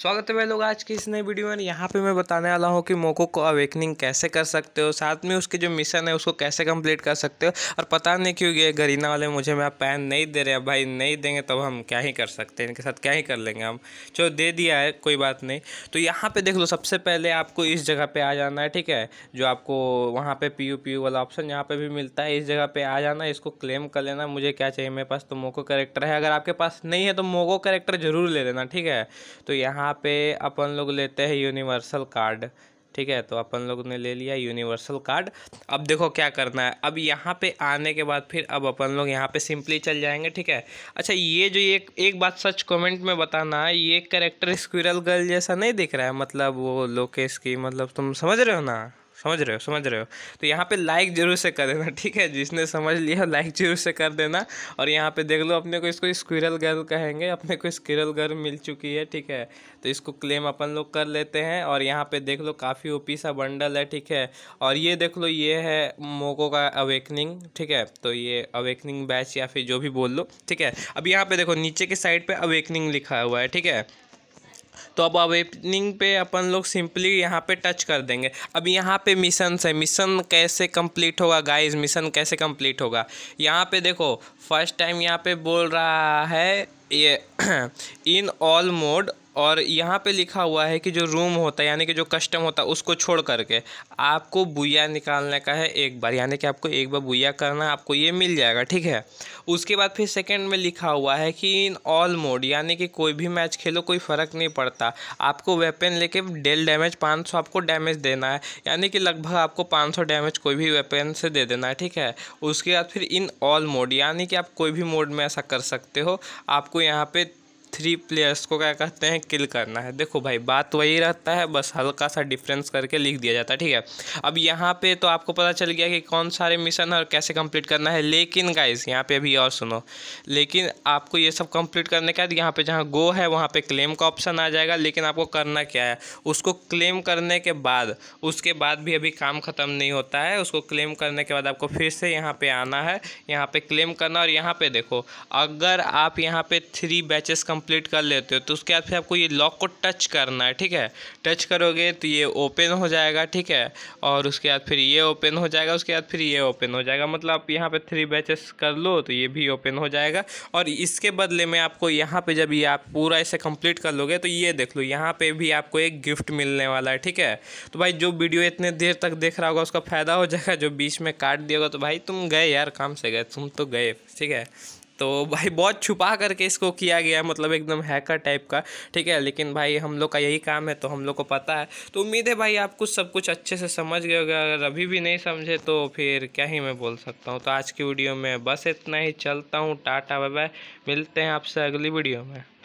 स्वागत है मैं लोग आज की इस नई वीडियो में यहाँ पे मैं बताने वाला हूँ कि मोको को अवेकनिंग कैसे कर सकते हो साथ में उसके जो मिशन है उसको कैसे कंप्लीट कर सकते हो और पता नहीं क्यों ये गरीना वाले मुझे मैं पैन नहीं दे रहे हैं भाई नहीं देंगे तो हम क्या ही कर सकते हैं इनके साथ क्या ही कर लेंगे हम चलो दे दिया है कोई बात नहीं तो यहाँ पर देख लो सबसे पहले आपको इस जगह पर आ जाना है ठीक है जो आपको वहाँ पर पी यू पी यू वाला ऑप्शन यहाँ पर भी मिलता है इस जगह पर आ जाना इसको क्लेम कर लेना मुझे क्या चाहिए मेरे पास तो मोको करेक्टर है अगर आपके पास नहीं है तो मोको करेक्टर जरूर ले लेना ठीक है तो यहाँ यहाँ पे अपन लोग लेते हैं यूनिवर्सल कार्ड ठीक है तो अपन लोग ने ले लिया यूनिवर्सल कार्ड अब देखो क्या करना है अब यहाँ पे आने के बाद फिर अब अपन लोग यहाँ पे सिंपली चल जाएंगे ठीक है अच्छा ये जो एक एक बात सच कमेंट में बताना है ये करेक्टर स्क्विरल गर्ल जैसा नहीं दिख रहा है मतलब वो लोकेश की मतलब तुम समझ रहे हो ना समझ रहे हो समझ रहे हो तो यहाँ पे लाइक जरूर से कर देना ठीक है जिसने समझ लिया लाइक जरूर से कर देना और यहाँ पे देख लो अपने को इसको स्क्विरल गर्ल कहेंगे अपने को स्क्विरल गर्ल मिल चुकी है ठीक है तो इसको क्लेम अपन लोग कर लेते हैं और यहाँ पे देख लो काफ़ी ओपी सा बंडल है ठीक है और ये देख लो ये है मोको का अवेकनिंग ठीक है तो ये अवेकनिंग बैच या फिर जो भी बोल लो ठीक है अब यहाँ पे देखो नीचे के साइड पर अवेकनिंग लिखा हुआ है ठीक है तो अब अवेपनिंग पे अपन लोग सिंपली यहाँ पे टच कर देंगे अब यहाँ पे मिशन है मिशन कैसे कंप्लीट होगा गाइस मिशन कैसे कंप्लीट होगा यहाँ पे देखो फर्स्ट टाइम यहाँ पे बोल रहा है ये इन ऑल मोड और यहाँ पे लिखा हुआ है कि जो रूम होता है यानी कि जो कस्टम होता है उसको छोड़ करके आपको बुया निकालने का है एक बार यानी कि आपको एक बार बुया करना आपको ये मिल जाएगा ठीक है उसके बाद फिर सेकेंड में लिखा हुआ है कि इन ऑल मोड यानी कि कोई भी मैच खेलो कोई फ़र्क नहीं पड़ता आपको वेपन लेके डेल डैमेज पाँच सौ आपको डैमेज देना है यानी कि लगभग आपको पाँच सौ डैमेज कोई भी वेपन से दे देना है ठीक है उसके बाद फिर इन ऑल मोड यानी कि आप कोई भी मोड में ऐसा कर सकते हो आपको यहाँ पर थ्री प्लेयर्स को क्या कहते हैं किल करना है देखो भाई बात वही रहता है बस हल्का सा डिफरेंस करके लिख दिया जाता है ठीक है अब यहाँ पे तो आपको पता चल गया कि कौन सारे मिशन है और कैसे कंप्लीट करना है लेकिन गाइज यहाँ पे अभी और सुनो लेकिन आपको ये सब कंप्लीट करने के बाद यहाँ पे जहाँ गो है वहाँ पे क्लेम का ऑप्शन आ जाएगा लेकिन आपको करना क्या है उसको क्लेम करने के बाद उसके बाद भी अभी काम ख़त्म नहीं होता है उसको क्लेम करने के बाद आपको फिर से यहाँ पे आना है यहाँ पे क्लेम करना और यहाँ पे देखो अगर आप यहाँ पे थ्री बैचेस कंप्लीट कंप्लीट कर लेते हो तो उसके बाद फिर आपको ये लॉक को टच करना है ठीक है टच करोगे तो ये ओपन हो जाएगा ठीक है और उसके बाद फिर ये ओपन हो जाएगा उसके बाद फिर ये ओपन हो जाएगा मतलब आप यहाँ पर थ्री बैचेस कर लो तो ये भी ओपन हो जाएगा और इसके बदले में आपको यहाँ पर जब ये आप पूरा इसे कम्प्लीट कर लोगे तो ये देख लो यहाँ पर भी आपको एक गिफ्ट मिलने वाला है ठीक है तो भाई जो वीडियो इतने देर तक देख रहा होगा उसका फ़ायदा हो जाएगा जो बीच में काट दिया होगा तो भाई तुम गए यार काम से गए तुम तो गए ठीक है तो भाई बहुत छुपा करके इसको किया गया मतलब एकदम हैकर टाइप का ठीक है लेकिन भाई हम लोग का यही काम है तो हम लोग को पता है तो उम्मीद है भाई आप कुछ सब कुछ अच्छे से समझ गए होगा अगर अभी भी नहीं समझे तो फिर क्या ही मैं बोल सकता हूँ तो आज की वीडियो में बस इतना ही चलता हूँ टाटा बाय बाय मिलते हैं आपसे अगली वीडियो में